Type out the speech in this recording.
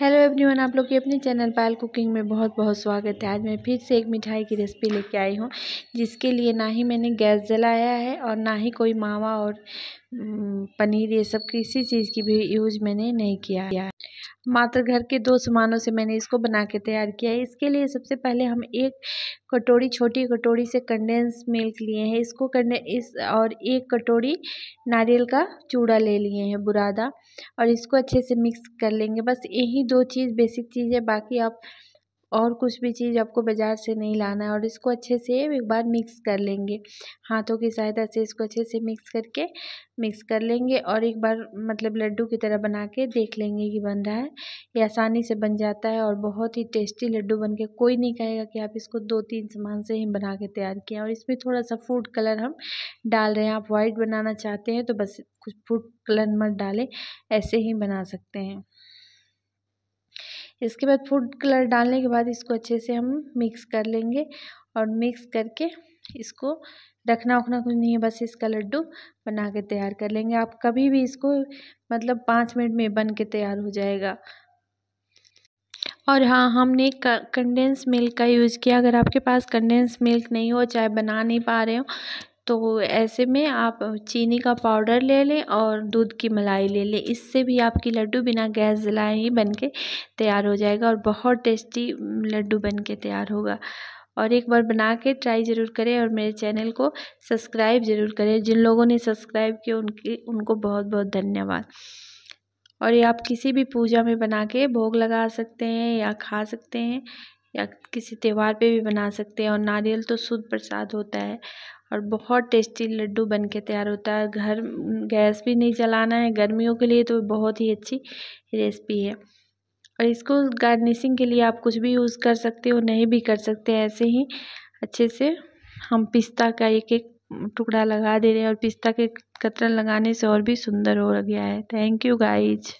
hello everyone आप लोग के अपने चैनल पायल कुकिंग में बहुत बहुत स्वागत है आज मैं फिर से एक मिठाई की रेसिपी लेके आई हूँ जिसके लिए ना ही मैंने गैस जलाया है और ना ही कोई मावा और पनीर ये सब किसी चीज़ की भी यूज मैंने नहीं किया है मात्र घर के दो सामानों से मैंने इसको बना के तैयार किया है इसके लिए सबसे पहले हम एक कटोरी छोटी कटोरी से कंडेंस मिल्क लिए हैं इसको कंडे इस और एक कटोरी नारियल का चूड़ा ले लिए हैं बुरादा और इसको अच्छे से मिक्स कर लेंगे बस यही दो चीज़ बेसिक चीज़ है बाकी आप और कुछ भी चीज़ आपको बाज़ार से नहीं लाना है और इसको अच्छे से एक बार मिक्स कर लेंगे हाथों की सहायता से इसको अच्छे से मिक्स करके मिक्स कर लेंगे और एक बार मतलब लड्डू की तरह बना के देख लेंगे कि बन रहा है ये आसानी से बन जाता है और बहुत ही टेस्टी लड्डू बन के कोई नहीं कहेगा कि आप इसको दो तीन सामान से ही बना के तैयार किए और इसमें थोड़ा सा फूड कलर हम डाल रहे हैं आप वाइट बनाना चाहते हैं तो बस कुछ फूड कलर मत डालें ऐसे ही बना सकते हैं इसके बाद फूड कलर डालने के बाद इसको अच्छे से हम मिक्स कर लेंगे और मिक्स करके इसको रखना उखना कुछ नहीं है बस इसका लड्डू बना के तैयार कर लेंगे आप कभी भी इसको मतलब पाँच मिनट में बन के तैयार हो जाएगा और हाँ हमने कंडेंस मिल्क का यूज़ किया अगर आपके पास कंडेंस मिल्क नहीं हो चाहे बना नहीं पा रहे हो तो ऐसे में आप चीनी का पाउडर ले लें और दूध की मलाई ले लें इससे भी आपकी लड्डू बिना गैस जलाए ही बन के तैयार हो जाएगा और बहुत टेस्टी लड्डू बन के तैयार होगा और एक बार बना के ट्राई ज़रूर करें और मेरे चैनल को सब्सक्राइब ज़रूर करें जिन लोगों ने सब्सक्राइब किया उनकी उनको बहुत बहुत धन्यवाद और ये आप किसी भी पूजा में बना के भोग लगा सकते हैं या खा सकते हैं या किसी त्यौहार पे भी बना सकते हैं और नारियल तो शुद्ध प्रसाद होता है और बहुत टेस्टी लड्डू बनके तैयार होता है घर गैस भी नहीं जलाना है गर्मियों के लिए तो बहुत ही अच्छी रेसिपी है और इसको गार्निशिंग के लिए आप कुछ भी यूज़ कर सकते हो नहीं भी कर सकते ऐसे ही अच्छे से हम पिस्ता का एक एक टुकड़ा लगा दे रहे हैं और पिस्ता के कतरन लगाने से और भी सुंदर हो गया है थैंक यू गाइज